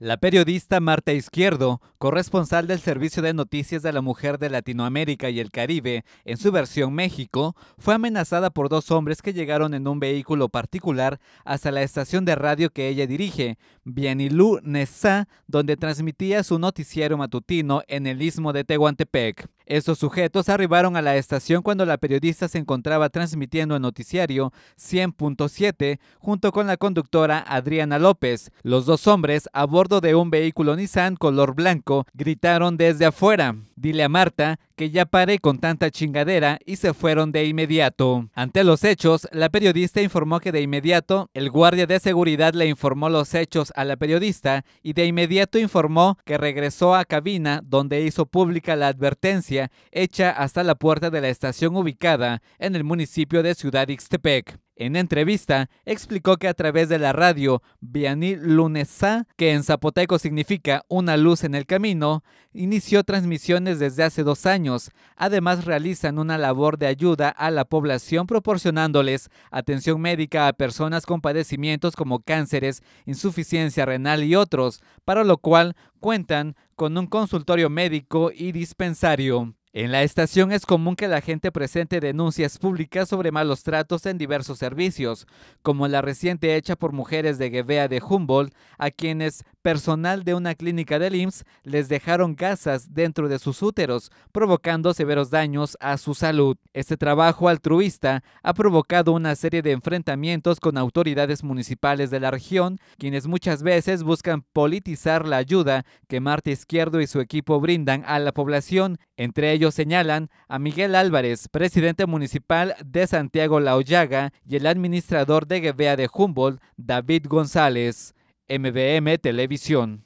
La periodista Marta Izquierdo, corresponsal del Servicio de Noticias de la Mujer de Latinoamérica y el Caribe, en su versión México, fue amenazada por dos hombres que llegaron en un vehículo particular hasta la estación de radio que ella dirige, Bienilú Nessa, donde transmitía su noticiero matutino en el istmo de Tehuantepec. Estos sujetos arribaron a la estación cuando la periodista se encontraba transmitiendo el noticiario 100.7 junto con la conductora Adriana López. Los dos hombres, a bordo de un vehículo Nissan color blanco, gritaron desde afuera. Dile a Marta que ya pare con tanta chingadera y se fueron de inmediato. Ante los hechos, la periodista informó que de inmediato el guardia de seguridad le informó los hechos a la periodista y de inmediato informó que regresó a cabina donde hizo pública la advertencia hecha hasta la puerta de la estación ubicada en el municipio de Ciudad Ixtepec. En entrevista, explicó que a través de la radio Vianil Lunesa, que en zapoteco significa una luz en el camino, inició transmisiones desde hace dos años. Además, realizan una labor de ayuda a la población proporcionándoles atención médica a personas con padecimientos como cánceres, insuficiencia renal y otros, para lo cual cuentan con un consultorio médico y dispensario. En la estación es común que la gente presente denuncias públicas sobre malos tratos en diversos servicios, como la reciente hecha por mujeres de Guevea de Humboldt, a quienes personal de una clínica del IMSS les dejaron gasas dentro de sus úteros, provocando severos daños a su salud. Este trabajo altruista ha provocado una serie de enfrentamientos con autoridades municipales de la región, quienes muchas veces buscan politizar la ayuda que Marta Izquierdo y su equipo brindan a la población. Entre ellos señalan a Miguel Álvarez, presidente municipal de Santiago La Ollaga, y el administrador de Guevea de Humboldt, David González. MVM Televisión.